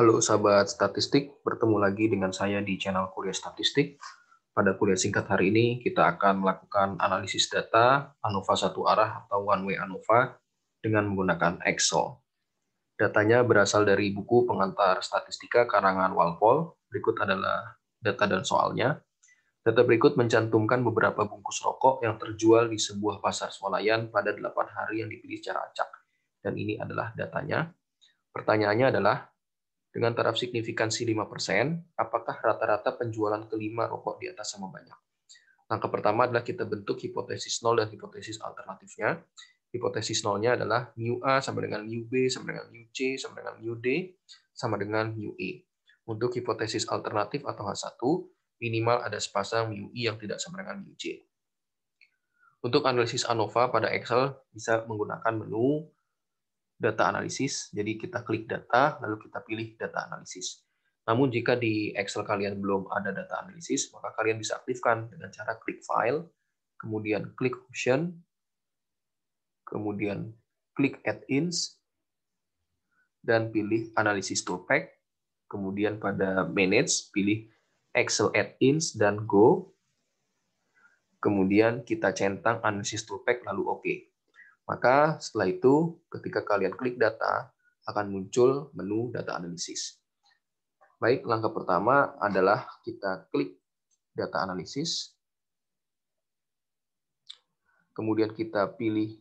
Halo sahabat statistik, bertemu lagi dengan saya di channel Kuliah Statistik. Pada kuliah singkat hari ini, kita akan melakukan analisis data ANOVA satu arah atau One Way ANOVA dengan menggunakan Excel. Datanya berasal dari buku pengantar statistika karangan Walpole. Berikut adalah data dan soalnya. Data berikut mencantumkan beberapa bungkus rokok yang terjual di sebuah pasar swalayan pada 8 hari yang dipilih secara acak. Dan ini adalah datanya. Pertanyaannya adalah, dengan taraf signifikansi 5%, apakah rata-rata penjualan kelima rokok di atas sama banyak? Langkah pertama adalah kita bentuk hipotesis nol dan hipotesis alternatifnya. Hipotesis nolnya adalah mu A sama dengan mu B sama dengan mu C sama dengan mu D sama dengan mu E. Untuk hipotesis alternatif atau H1, minimal ada sepasang mu I e yang tidak sama dengan mu C. Untuk analisis ANOVA pada Excel bisa menggunakan menu data analisis. Jadi kita klik data, lalu kita pilih data analisis. Namun jika di Excel kalian belum ada data analisis, maka kalian bisa aktifkan dengan cara klik file, kemudian klik option, kemudian klik add-ins, dan pilih analisis tool pack. Kemudian pada manage, pilih Excel add-ins dan go. Kemudian kita centang analisis tool pack lalu oke. OK. Maka setelah itu, ketika kalian klik data, akan muncul menu data analisis. Baik, langkah pertama adalah kita klik data analisis. Kemudian kita pilih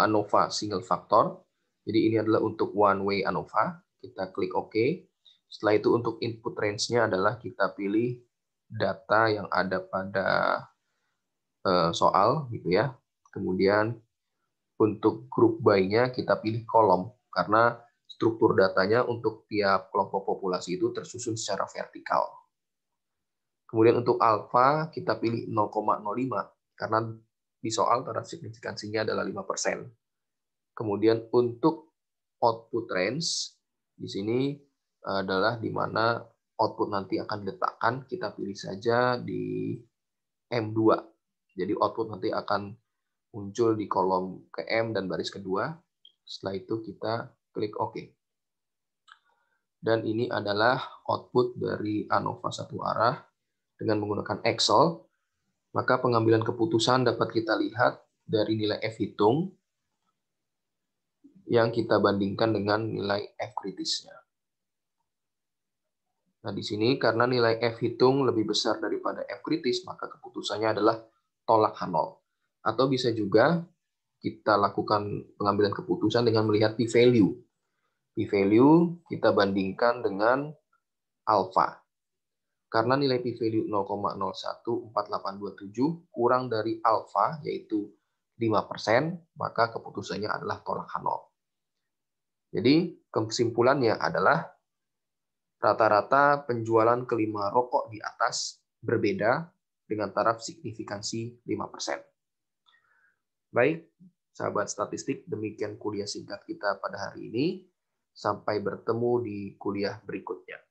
ANOVA single factor. Jadi ini adalah untuk one way ANOVA. Kita klik OK. Setelah itu untuk input range-nya adalah kita pilih data yang ada pada eh, soal gitu ya. Kemudian untuk grup bayinya kita pilih kolom karena struktur datanya untuk tiap kelompok populasi itu tersusun secara vertikal. Kemudian untuk alfa kita pilih 0,05 karena di soal taraf signifikansinya adalah 5%. Kemudian untuk output range di sini adalah di mana output nanti akan diletakkan, kita pilih saja di M2. Jadi output nanti akan muncul di kolom KM dan baris kedua. Setelah itu kita klik OK. Dan ini adalah output dari ANOVA satu arah dengan menggunakan Excel. Maka pengambilan keputusan dapat kita lihat dari nilai F hitung yang kita bandingkan dengan nilai F kritisnya. Nah, di sini karena nilai F hitung lebih besar daripada F kritis, maka keputusannya adalah tolak H0 atau bisa juga kita lakukan pengambilan keputusan dengan melihat p-value. P-value kita bandingkan dengan alpha Karena nilai p-value 0,014827 kurang dari alpha yaitu 5%, maka keputusannya adalah tolak nol. Jadi kesimpulannya adalah rata-rata penjualan kelima rokok di atas berbeda dengan taraf signifikansi 5%. Baik, sahabat statistik, demikian kuliah singkat kita pada hari ini. Sampai bertemu di kuliah berikutnya.